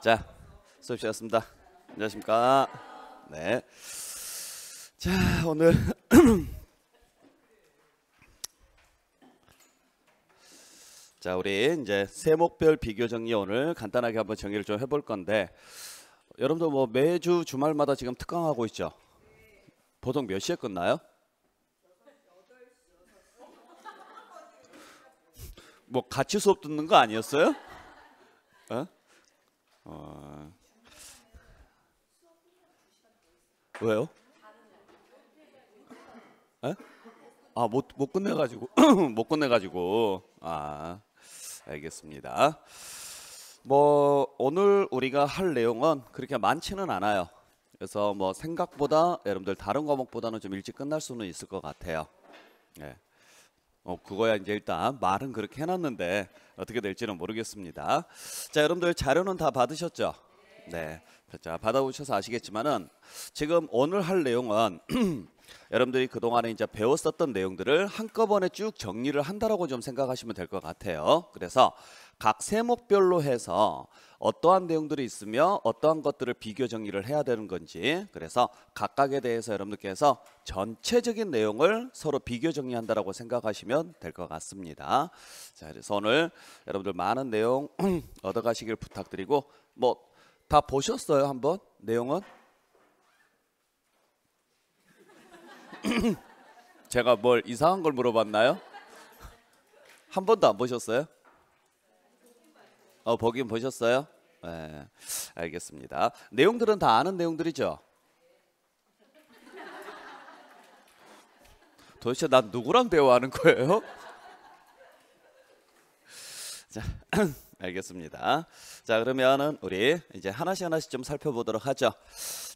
자, 수업 시작했습니다. 안녕하십니까? 네. 자, 오늘 자, 우리 이제 세목별 비교 정리 오늘 간단하게 한번 정리를 좀 해볼 건데 여러분도 뭐 매주 주말마다 지금 특강하고 있죠? 보통 몇 시에 끝나요? 뭐 같이 수업 듣는 거 아니었어요? 어? 어... 왜요? 에? 아, 못, 못 끝내가지고, 못 끝내가지고, 아, 알겠습니다. 뭐, 오늘 우리가 할 내용은 그렇게 많지는 않아요. 그래서 뭐, 생각보다 여러분들 다른 과목보다는 좀 일찍 끝날 수는 있을 것 같아요. 예. 어, 그거야 이제 일단 말은 그렇게 해놨는데 어떻게 될지는 모르겠습니다. 자 여러분들 자료는 다 받으셨죠? 네. 자 받아오셔서 아시겠지만은 지금 오늘 할 내용은 여러분들이 그동안에 이제 배웠었던 내용들을 한꺼번에 쭉 정리를 한다라고 좀 생각하시면 될 것 같아요. 그래서 각 세목별로 해서 어떠한 내용들이 있으며 어떠한 것들을 비교 정리를 해야 되는 건지 그래서 각각에 대해서 여러분들께서 전체적인 내용을 서로 비교 정리한다라고 생각하시면 될 것 같습니다. 자, 그래서 오늘 여러분들 많은 내용 얻어가시길 부탁드리고 뭐 다 보셨어요 한번 내용은? 제가 뭘 이상한 걸 물어봤나요? 한 번도 안 보셨어요? 어, 보긴 보셨어요? 네, 알겠습니다. 내용들은 다 아는 내용들이죠? 도대체 난 누구랑 대화하는 거예요? 자, 알겠습니다. 자, 그러면은 우리 이제 하나씩 하나씩 좀 살펴보도록 하죠.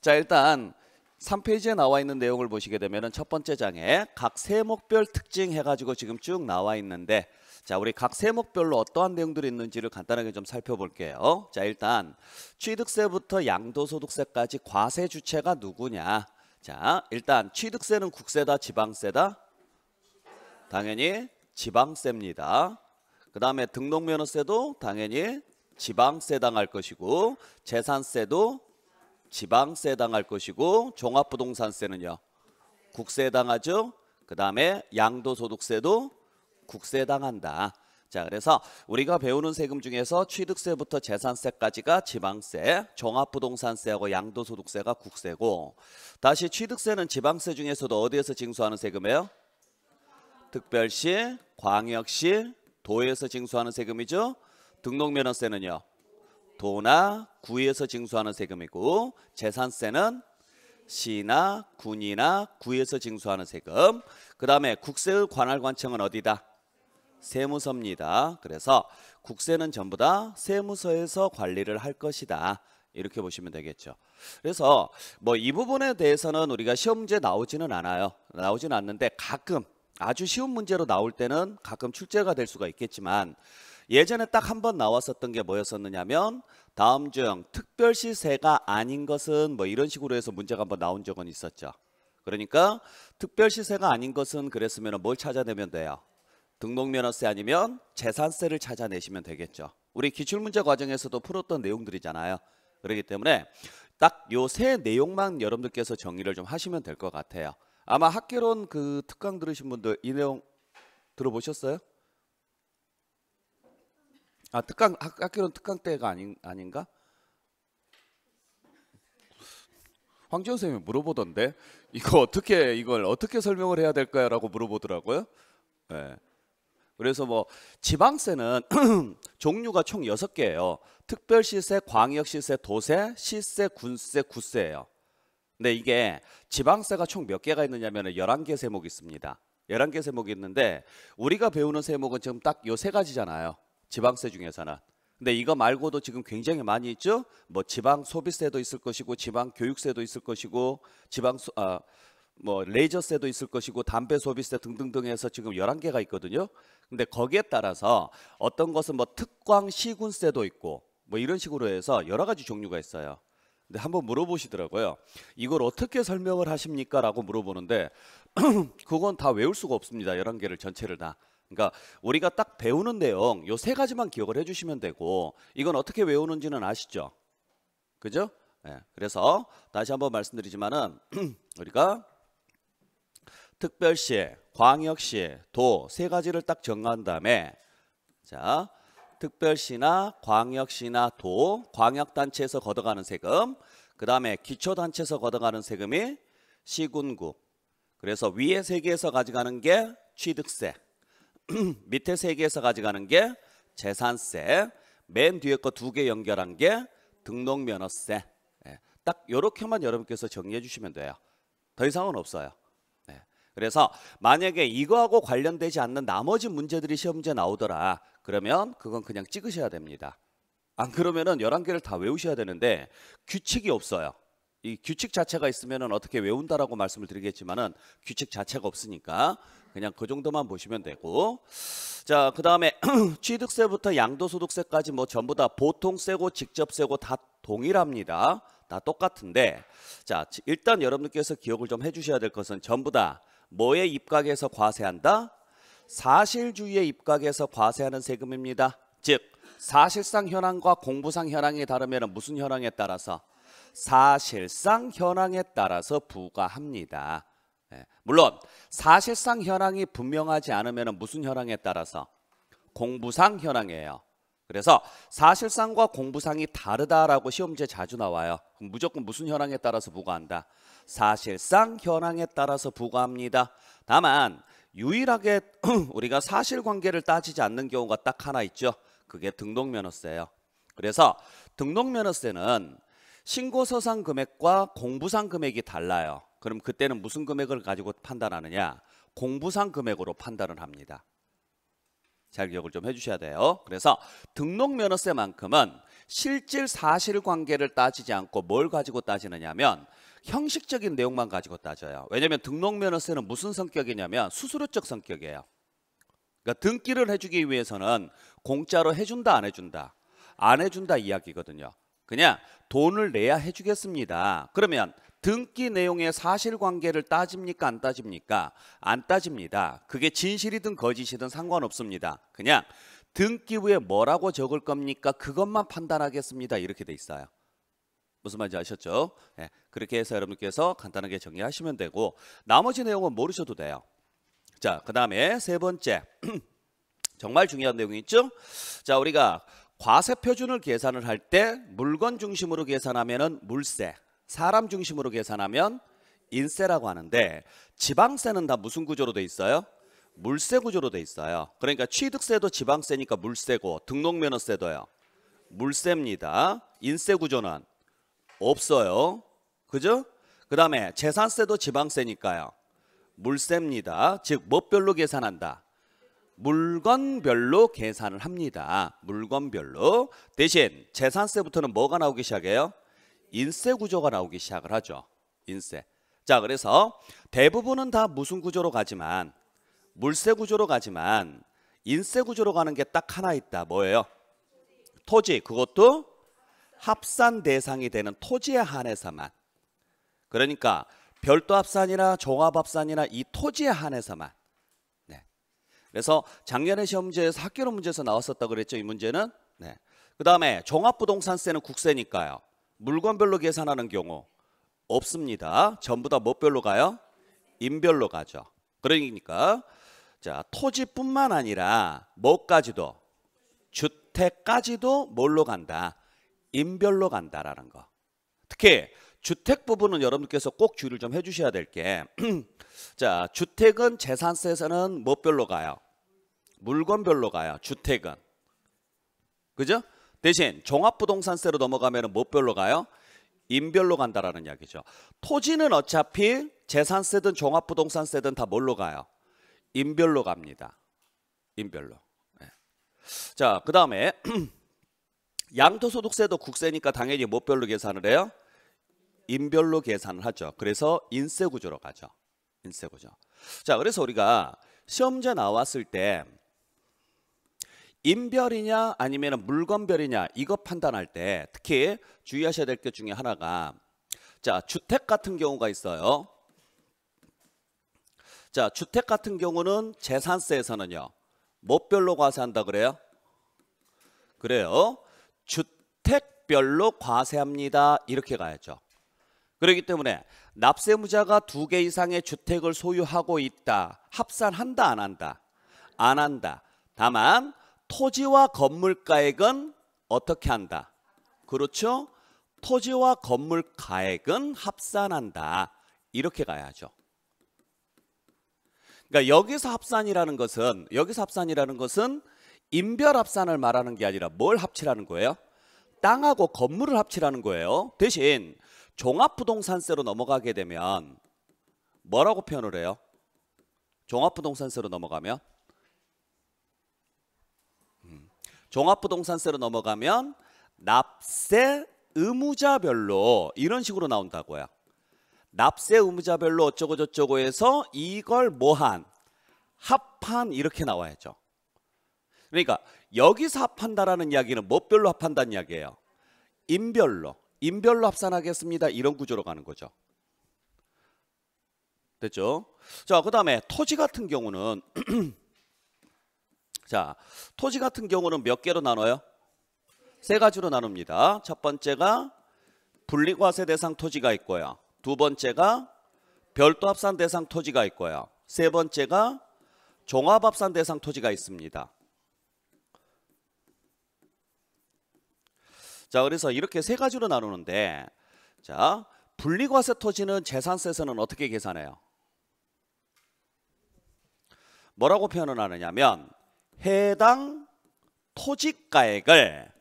자, 일단 3페이지에 나와 있는 내용을 보시게 되면은 첫 번째 장에 각 세목별 특징 해가지고 지금 쭉 나와 있는데 자, 우리 각 세목별로 어떠한 내용들이 있는지를 간단하게 좀 살펴볼게요. 자, 일단 취득세부터 양도소득세까지 과세 주체가 누구냐? 자, 일단 취득세는 국세다, 지방세다? 당연히 지방세입니다. 그 다음에 등록면허세도 당연히 지방세 당할 것이고 재산세도 지방세 당할 것이고 종합부동산세는요. 국세 당하죠. 그 다음에 양도소득세도 국세당한다. 에 자, 그래서 우리가 배우는 세금 중에서 취득세부터 재산세까지가 지방세, 종합부동산세하고 양도소득세가 국세고 다시 취득세는 지방세 중에서도 어디에서 징수하는 세금이에요? 특별시, 광역시, 도에서 징수하는 세금이죠. 등록면허세는요. 도나 구에서 징수하는 세금이고 재산세는 시나 군이나 구에서 징수하는 세금. 그 다음에 국세의 관할관청은 어디다? 세무서입니다. 그래서 국세는 전부 다 세무서에서 관리를 할 것이다. 이렇게 보시면 되겠죠. 그래서 뭐 이 부분에 대해서는 우리가 시험 문제 나오지는 않아요. 나오지는 않는데 가끔 아주 쉬운 문제로 나올 때는 가끔 출제가 될 수가 있겠지만 예전에 딱 한 번 나왔었던 게 뭐였었느냐면 다음 중 특별시세가 아닌 것은 뭐 이런 식으로 해서 문제가 한번 나온 적은 있었죠. 그러니까 특별시세가 아닌 것은 그랬으면 뭘 찾아내면 돼요? 등록면허세 아니면 재산세를 찾아내시면 되겠죠. 우리 기출문제 과정에서도 풀었던 내용들이잖아요. 그렇기 때문에 딱 요 세 내용만 여러분들께서 정리를 좀 하시면 될 것 같아요. 아마 학개론 그 특강 들으신 분들 이 내용 들어보셨어요? 아 특강 학, 학개론 특강 때가 아닌 아닌가? 황지원 선생님이 물어보던데 이거 어떻게 이걸 어떻게 설명을 해야 될까요라고 물어보더라고요. 네. 그래서 뭐 지방세는 종류가 총 6개예요. 특별시세, 광역시세, 도세, 시세, 군세, 구세예요. 근데 이게 지방세가 총 몇 개가 있느냐면 11개 세목이 있습니다. 11개 세목이 있는데 우리가 배우는 세목은 지금 딱 요 세 가지잖아요. 지방세 중에서는. 근데 이거 말고도 지금 굉장히 많이 있죠. 뭐 지방 소비세도 있을 것이고 지방 교육세도 있을 것이고 지방 소, 어, 뭐 레이저세도 있을 것이고 담배 소비세 등등등 해서 지금 11개가 있거든요. 근데 거기에 따라서 어떤 것은 뭐 특광 시군세도 있고 뭐 이런 식으로 해서 여러 가지 종류가 있어요. 근데 한번 물어보시더라고요. 이걸 어떻게 설명을 하십니까? 라고 물어보는데 그건 다 외울 수가 없습니다. 11개를 전체를 다. 그러니까 우리가 딱 배우는 내용 요 세 가지만 기억을 해 주시면 되고 이건 어떻게 외우는지는 아시죠? 그죠? 예. 네, 그래서 다시 한번 말씀드리지만은 우리가 특별시, 광역시, 도 세 가지를 딱 정한 다음에 자 특별시나 광역시나 도, 광역단체에서 걷어가는 세금 그 다음에 기초단체에서 걷어가는 세금이 시군구 그래서 위에 세 개에서 가져가는 게 취득세 밑에 세 개에서 가져가는 게 재산세 맨 뒤에 거 두 개 연결한 게 등록면허세 예, 딱 이렇게만 여러분께서 정리해 주시면 돼요 더 이상은 없어요 그래서 만약에 이거하고 관련되지 않는 나머지 문제들이 시험에 나오더라. 그러면 그건 그냥 찍으셔야 됩니다. 안 그러면은 11개를 다 외우셔야 되는데 규칙이 없어요. 이 규칙 자체가 있으면 어떻게 외운다라고 말씀을 드리겠지만은 규칙 자체가 없으니까 그냥 그 정도만 보시면 되고 자 그다음에 취득세부터 양도소득세까지 뭐 전부 다 보통세고 직접세고 다 동일합니다 다 똑같은데 자 일단 여러분께서 들 기억을 좀 해주셔야 될 것은 전부 다 뭐에 입각해서 과세한다? 사실주의에 입각해서 과세하는 세금입니다. 즉 사실상 현황과 공부상 현황이 다르면 무슨 현황에 따라서 사실상 현황에 따라서 부과합니다. 예, 물론 사실상 현황이 분명하지 않으면 무슨 현황에 따라서 공부상 현황이에요. 그래서 사실상과 공부상이 다르다라고 시험지에 자주 나와요. 무조건 무슨 현황에 따라서 부과한다. 사실상 현황에 따라서 부과합니다. 다만 유일하게 우리가 사실관계를 따지지 않는 경우가 딱 하나 있죠. 그게 등록면허세예요. 그래서 등록면허세는 신고서상 금액과 공부상 금액이 달라요. 그럼 그때는 무슨 금액을 가지고 판단하느냐? 공부상 금액으로 판단을 합니다. 잘 기억을 좀 해주셔야 돼요. 그래서 등록면허세만큼은 실질 사실관계를 따지지 않고 뭘 가지고 따지느냐면 형식적인 내용만 가지고 따져요. 왜냐하면 등록면허세는 무슨 성격이냐면 수수료적 성격이에요. 그러니까 등기를 해주기 위해서는 공짜로 해준다 안 해준다 안 해준다 이야기거든요. 그냥 돈을 내야 해주겠습니다. 그러면 등기 내용의 사실관계를 따집니까 안 따집니까? 안 따집니다. 그게 진실이든 거짓이든 상관없습니다. 그냥 등기 후에 뭐라고 적을 겁니까? 그것만 판단하겠습니다. 이렇게 돼 있어요. 무슨 말인지 아셨죠? 예, 그렇게 해서 여러분께서 간단하게 정리하시면 되고 나머지 내용은 모르셔도 돼요. 자, 그 다음에 세 번째 정말 중요한 내용이 있죠? 자, 우리가 과세 표준을 계산을 할 때 물건 중심으로 계산하면 물세, 사람 중심으로 계산하면 인세라고 하는데 지방세는 다 무슨 구조로 돼 있어요? 물세 구조로 돼 있어요. 그러니까 취득세도 지방세니까 물세고 등록면허세도요. 물세입니다. 인세 구조는 없어요. 그죠? 그 다음에 재산세도 지방세니까요. 물세입니다. 즉, 뭐별로 계산한다? 물건별로 계산을 합니다. 물건별로. 대신 재산세부터는 뭐가 나오기 시작해요? 인세 구조가 나오기 시작을 하죠. 인세. 자, 그래서 대부분은 다 무슨 구조로 가지만 물세 구조로 가지만 인세 구조로 가는 게 딱 하나 있다. 뭐예요? 토지. 그것도 합산 대상이 되는 토지에 한해서만 그러니까 별도 합산이나 종합 합산이나 이 토지에 한해서만 네. 그래서 작년에 시험제에서 문 학교론 문제에서 나왔었다고 그랬죠 이 문제는 네. 그 다음에 종합부동산세는 국세니까요 물건별로 계산하는 경우 없습니다 전부 다 뭐별로 가요? 인별로 가죠 그러니까 자 토지뿐만 아니라 뭐까지도 주택까지도 뭘로 간다 인별로 간다라는 거. 특히 주택 부분은 여러분께서 꼭 주의를 좀 해주셔야 될 게, 자, 주택은 재산세에서는 무별로 가요? 물건별로 가요. 주택은. 그죠? 대신 종합부동산세로 넘어가면 무별로 가요? 인별로 간다라는 이야기죠. 토지는 어차피 재산세든 종합부동산세든 다 뭘로 가요? 인별로 갑니다. 인별로. 네. 자, 그 다음에 양도소득세도 국세니까 당연히 뭐별로 계산을 해요? 인별로 계산을 하죠. 그래서 인세 구조로 가죠. 인세 구조. 자, 그래서 우리가 시험제 나왔을 때 인별이냐 아니면 물건별이냐 이거 판단할 때 특히 주의하셔야 될 것 중에 하나가 자, 주택 같은 경우가 있어요. 자, 주택 같은 경우는 재산세에서는요. 뭐별로 과세한다 그래요? 그래요. 주택별로 과세합니다. 이렇게 가야죠. 그렇기 때문에 납세무자가 두 개 이상의 주택을 소유하고 있다. 합산한다 안 한다? 안 한다. 다만 토지와 건물가액은 어떻게 한다? 그렇죠? 토지와 건물가액은 합산한다. 이렇게 가야죠. 그러니까 여기서 합산이라는 것은 여기서 합산이라는 것은 인별 합산을 말하는 게 아니라 뭘 합치라는 거예요? 땅하고 건물을 합치라는 거예요. 대신 종합부동산세로 넘어가게 되면 뭐라고 표현을 해요? 종합부동산세로 넘어가면 음. 종합부동산세로 넘어가면 납세 의무자별로 이런 식으로 나온다고요. 납세 의무자별로 어쩌고저쩌고 해서 이걸 뭐한 합한 이렇게 나와야죠. 그러니까 여기서 합한다라는 이야기는 뭐별로 합한다는 이야기예요. 인별로 인별로 합산하겠습니다. 이런 구조로 가는 거죠. 됐죠? 자, 그 다음에 토지 같은 경우는 자, 토지 같은 경우는 몇 개로 나눠요? 세 가지로 나눕니다. 첫 번째가 분리과세 대상 토지가 있고요. 두 번째가 별도 합산 대상 토지가 있고요. 세 번째가 종합합산 대상 토지가 있습니다. 자, 그래서 이렇게 세 가지로 나누는데 자, 분리과세 토지는 재산세에서는 어떻게 계산해요? 뭐라고 표현을 하느냐면 해당 토지가액을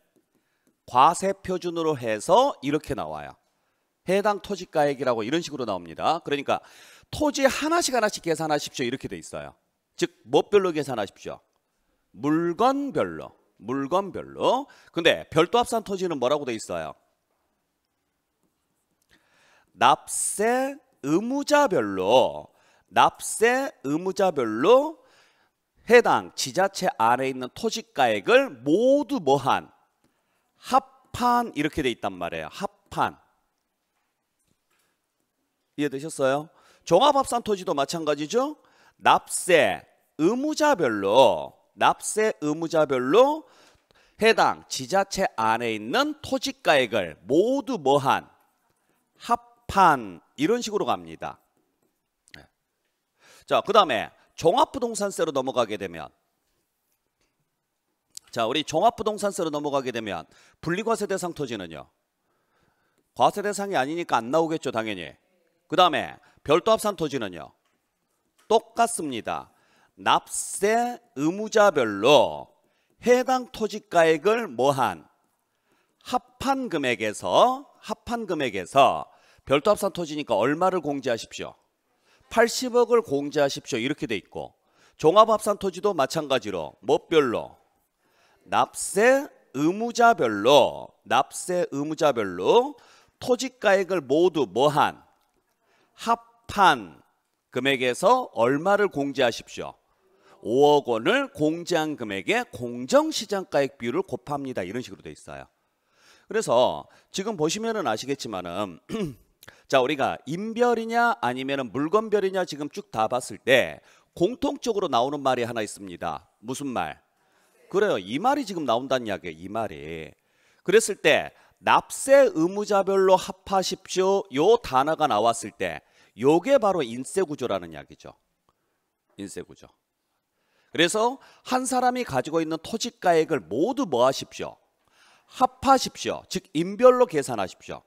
과세 표준으로 해서 이렇게 나와요. 해당 토지가액이라고 이런 식으로 나옵니다. 그러니까 토지 하나씩 하나씩 계산하십시오. 이렇게 돼 있어요. 즉무별로 뭐 계산하십시오. 물건별로. 물건별로. 근데 별도 합산 토지는 뭐라고 돼 있어요? 납세 의무자별로 납세 의무자별로 해당 지자체 안에 있는 토지가액을 모두 뭐한 합판 이렇게 돼 있단 말이에요. 합판 이해되셨어요? 종합합산 토지도 마찬가지죠. 납세 의무자별로 납세 의무자별로 해당 지자체 안에 있는 토지가액을 모두 뭐한 합한 이런 식으로 갑니다. 네. 자, 그 다음에 종합부동산세로 넘어가게 되면 자, 우리 종합부동산세로 넘어가게 되면 분리과세 대상 토지는요. 과세 대상이 아니니까 안 나오겠죠, 당연히. 그 다음에 별도 합산 토지는요. 똑같습니다. 납세 의무자별로 해당 토지가액을 뭐한 합한 금액에서 합한 금액에서 별도 합산 토지니까 얼마를 공제하십시오. 80억을 공제하십시오. 이렇게 돼 있고 종합합산 토지도 마찬가지로 뭐별로 납세 의무자별로 납세 의무자별로 토지가액을 모두 뭐한 합한 금액에서 얼마를 공제하십시오. 5억 원을 공제한 금액에 공정시장가액 비율을 곱합니다. 이런 식으로 돼 있어요. 그래서 지금 보시면은 아시겠지만은 자 우리가 인별이냐 아니면 물건별이냐 지금 쭉 다 봤을 때 공통적으로 나오는 말이 하나 있습니다. 무슨 말? 그래요. 이 말이 지금 나온다는 이야기예요. 이 말이. 그랬을 때 납세 의무자별로 합하십시오. 요 단어가 나왔을 때 요게 바로 인세 구조라는 이야기죠. 인세 구조. 그래서 한 사람이 가지고 있는 토지가액을 모두 뭐 하십시오? 합하십시오. 즉 인별로 계산하십시오.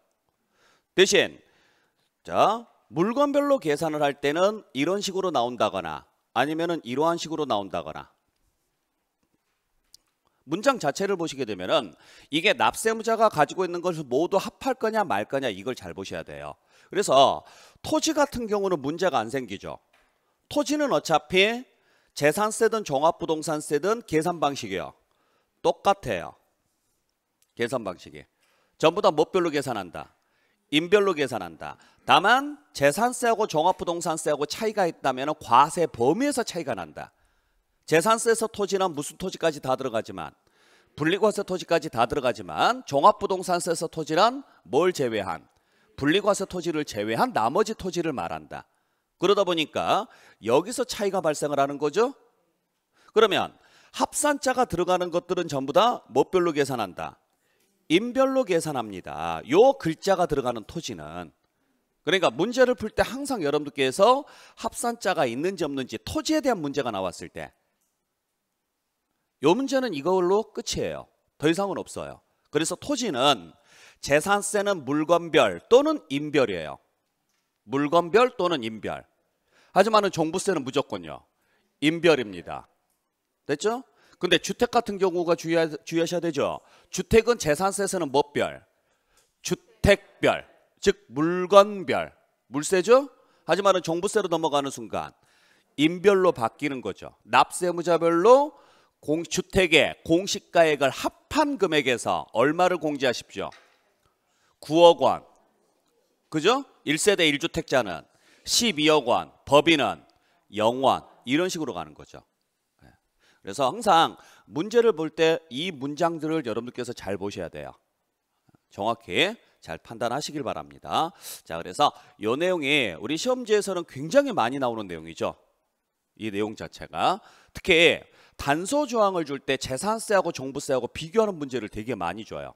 대신 자, 물건별로 계산을 할 때는 이런 식으로 나온다거나 아니면은 이러한 식으로 나온다거나 문장 자체를 보시게 되면은 이게 납세무자가 가지고 있는 것을 모두 합할 거냐 말 거냐 이걸 잘 보셔야 돼요. 그래서 토지 같은 경우는 문제가 안 생기죠. 토지는 어차피 재산세든 종합부동산세든 계산 방식이요. 똑같아요. 계산 방식이. 전부 다 뭐별로 계산한다. 인별로 계산한다. 다만 재산세하고 종합부동산세하고 차이가 있다면 과세 범위에서 차이가 난다. 재산세에서 토지는 무슨 토지까지 다 들어가지만 분리과세 토지까지 다 들어가지만 종합부동산세에서 토지란 뭘 제외한 분리과세 토지를 제외한 나머지 토지를 말한다. 그러다 보니까 여기서 차이가 발생을 하는 거죠. 그러면 합산자가 들어가는 것들은 전부 다 뭐별로 계산한다? 인별로 계산합니다. 요 글자가 들어가는 토지는 그러니까 문제를 풀 때 항상 여러분들께서 합산자가 있는지 없는지 토지에 대한 문제가 나왔을 때 요 문제는 이걸로 끝이에요. 더 이상은 없어요. 그래서 토지는 재산세는 물건별 또는 인별이에요. 물건별 또는 인별. 하지만 종부세는 무조건요. 인별입니다. 됐죠? 근데 주택 같은 경우가 주의하, 주의하셔야 되죠. 주택은 재산세에서는 뭐별? 주택별, 즉 물건별, 물세죠? 하지만 종부세로 넘어가는 순간 인별로 바뀌는 거죠. 납세무자별로 공, 주택의 공시가액을 합한 금액에서 얼마를 공제하십시오? 9억 원. 그죠? 1세대 1주택자는 12억 원, 법인은 0원 이런 식으로 가는 거죠. 예. 그래서 항상 문제를 볼 때 이 문장들을 여러분들께서 잘 보셔야 돼요. 정확히 잘 판단하시길 바랍니다. 자, 그래서 이 내용이 우리 시험지에서는 굉장히 많이 나오는 내용이죠. 이 내용 자체가 특히 단소 조항을 줄 때 재산세하고 종부세하고 비교하는 문제를 되게 많이 줘요.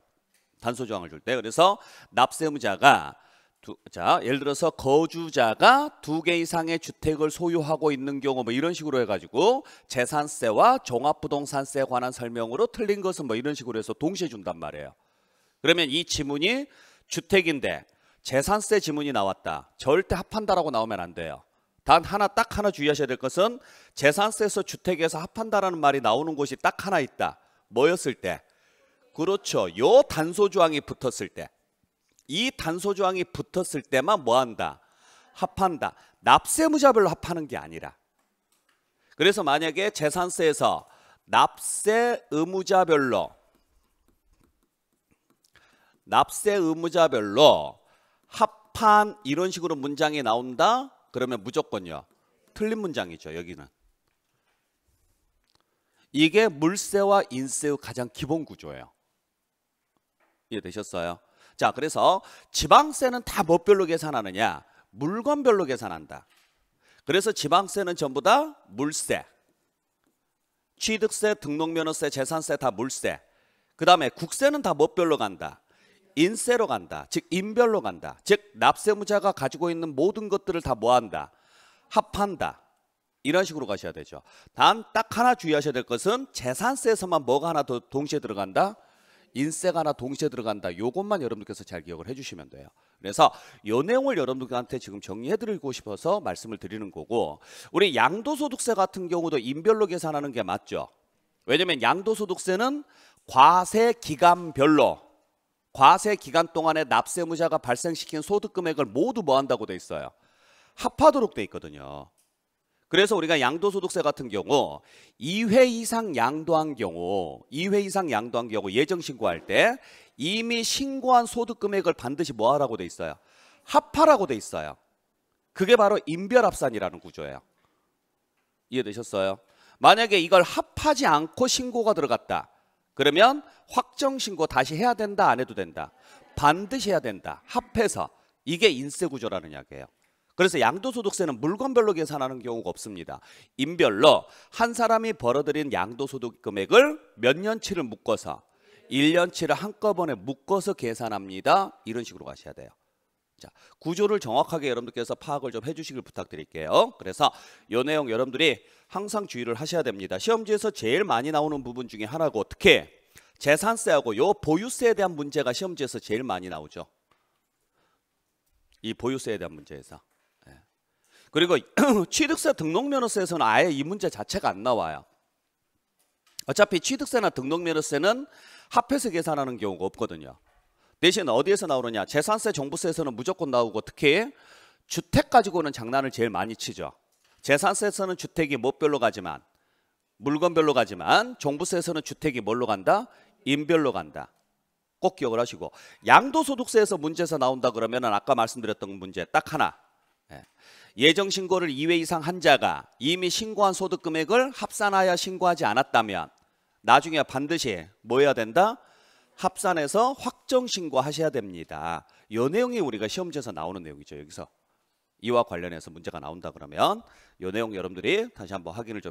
단소 조항을 줄 때. 그래서 납세무자가 두, 자, 예를 들어서 거주자가 두 개 이상의 주택을 소유하고 있는 경우 뭐 이런 식으로 해가지고 재산세와 종합부동산세에 관한 설명으로 틀린 것은 뭐 이런 식으로 해서 동시에 준단 말이에요. 그러면 이 지문이 주택인데 재산세 지문이 나왔다. 절대 합한다라고 나오면 안 돼요. 단 하나 딱 하나 주의하셔야 될 것은 재산세에서 주택에서 합한다라는 말이 나오는 곳이 딱 하나 있다. 뭐였을 때? 그렇죠. 요 단소 조항이 붙었을 때. 이 단소 조항이 붙었을 때만 뭐 한다? 합한다. 납세무자별로 합하는 게 아니라. 그래서 만약에 재산세에서 납세 의무자별로 납세 의무자별로 합한 이런 식으로 문장이 나온다? 그러면 무조건요. 틀린 문장이죠. 여기는. 이게 물세와 인세의 가장 기본 구조예요. 이해되셨어요? 자, 그래서 지방세는 다 뭐별로 계산하느냐? 물건별로 계산한다. 그래서 지방세는 전부 다 물세. 취득세, 등록면허세, 재산세 다 물세. 그 다음에 국세는 다 뭐별로 간다? 인세로 간다. 즉 인별로 간다. 즉 납세무자가 가지고 있는 모든 것들을 다 뭐한다? 합한다. 이런 식으로 가셔야 되죠. 단 딱 하나 주의하셔야 될 것은 재산세에서만 뭐가 하나 더 동시에 들어간다? 인세가 하나 동시에 들어간다. 요것만 여러분들께서 잘 기억을 해주시면 돼요. 그래서 요 내용을 여러분들한테 지금 정리해드리고 싶어서 말씀을 드리는 거고 우리 양도소득세 같은 경우도 인별로 계산하는 게 맞죠. 왜냐하면 양도소득세는 과세 기간별로 과세 기간 동안에 납세무자가 발생시킨 소득 금액을 모두 뭐한다고 돼 있어요. 합하도록 돼 있거든요. 그래서 우리가 양도소득세 같은 경우 2회 이상 양도한 경우 2회 이상 양도한 경우 예정 신고할 때 이미 신고한 소득 금액을 반드시 뭐 하라고 돼 있어요? 합하라고 돼 있어요. 그게 바로 인별합산이라는 구조예요. 이해되셨어요? 만약에 이걸 합하지 않고 신고가 들어갔다. 그러면 확정 신고 다시 해야 된다 안 해도 된다. 반드시 해야 된다. 합해서 이게 인세 구조라는 이야기예요. 그래서 양도소득세는 물건별로 계산하는 경우가 없습니다. 인별로 한 사람이 벌어들인 양도소득 금액을 몇 년치를 묶어서 1년치를 한꺼번에 묶어서 계산합니다. 이런 식으로 가셔야 돼요. 자, 구조를 정확하게 여러분들께서 파악을 좀 해주시길 부탁드릴게요. 그래서 요 내용 여러분들이 항상 주의를 하셔야 됩니다. 시험지에서 제일 많이 나오는 부분 중에 하나고 어떻게 재산세하고 요 보유세에 대한 문제가 시험지에서 제일 많이 나오죠. 이 보유세에 대한 문제에서 그리고 취득세 등록면허세에서는 아예 이 문제 자체가 안 나와요. 어차피 취득세나 등록면허세는 합해서 계산하는 경우가 없거든요. 대신 어디에서 나오느냐? 재산세, 종부세에서는 무조건 나오고 특히 주택 가지고는 장난을 제일 많이 치죠. 재산세에서는 주택이 뭐별로 가지만 물건별로 가지만 종부세에서는 주택이 뭘로 간다? 인별로 간다. 꼭 기억을 하시고 양도소득세에서 문제에서 나온다 그러면 아까 말씀드렸던 문제 딱 하나. 예. 예정 신고를 2회 이상 한 자가 이미 신고한 소득 금액을 합산하여 신고하지 않았다면 나중에 반드시 뭐 해야 된다? 합산해서 확정 신고하셔야 됩니다. 이 내용이 우리가 시험지에서 나오는 내용이죠. 여기서 이와 관련해서 문제가 나온다 그러면 이 내용 여러분들이 다시 한번 확인을 좀